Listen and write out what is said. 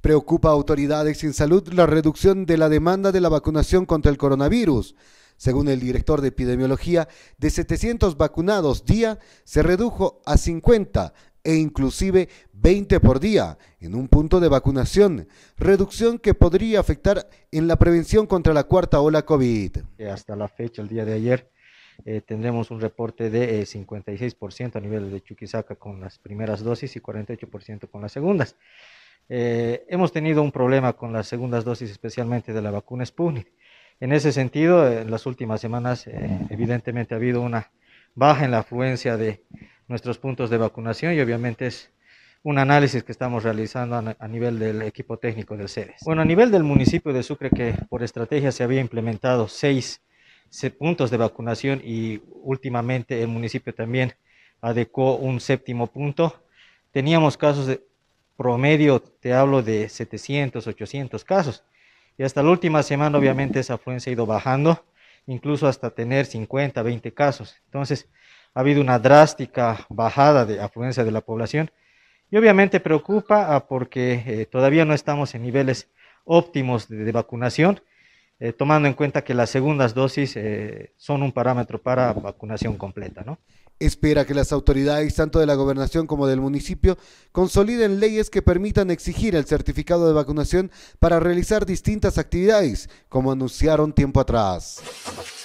Preocupa a autoridades sin salud la reducción de la demanda de la vacunación contra el coronavirus. Según el director de epidemiología, de 700 vacunados día se redujo a 50 e inclusive 20 por día en un punto de vacunación, reducción que podría afectar en la prevención contra la cuarta ola COVID. Eh, hasta la fecha, el día de ayer, eh, tendremos un reporte de 56% eh, a nivel de Chuquisaca con las primeras dosis y 48% con las segundas. Eh, hemos tenido un problema con las segundas dosis, especialmente de la vacuna Sputnik. En ese sentido, en las últimas semanas, eh, evidentemente ha habido una baja en la afluencia de nuestros puntos de vacunación y obviamente es un análisis que estamos realizando a, nivel del equipo técnico del CEDES. Bueno, a nivel del municipio de Sucre, que por estrategia se había implementado seis, puntos de vacunación y últimamente el municipio también adecó un séptimo punto, teníamos casos de promedio te hablo de 700, 800 casos. Y hasta la última semana obviamente esa afluencia ha ido bajando, incluso hasta tener 50, 20 casos. Entonces ha habido una drástica bajada de afluencia de la población y obviamente preocupa ah, porque eh, todavía no estamos en niveles óptimos de vacunación eh, tomando en cuenta que las segundas dosis eh, son un parámetro para vacunación completa. ¿no? Espera que las autoridades, tanto de la gobernación como del municipio, consoliden leyes que permitan exigir el certificado de vacunación para realizar distintas actividades, como anunciaron tiempo atrás.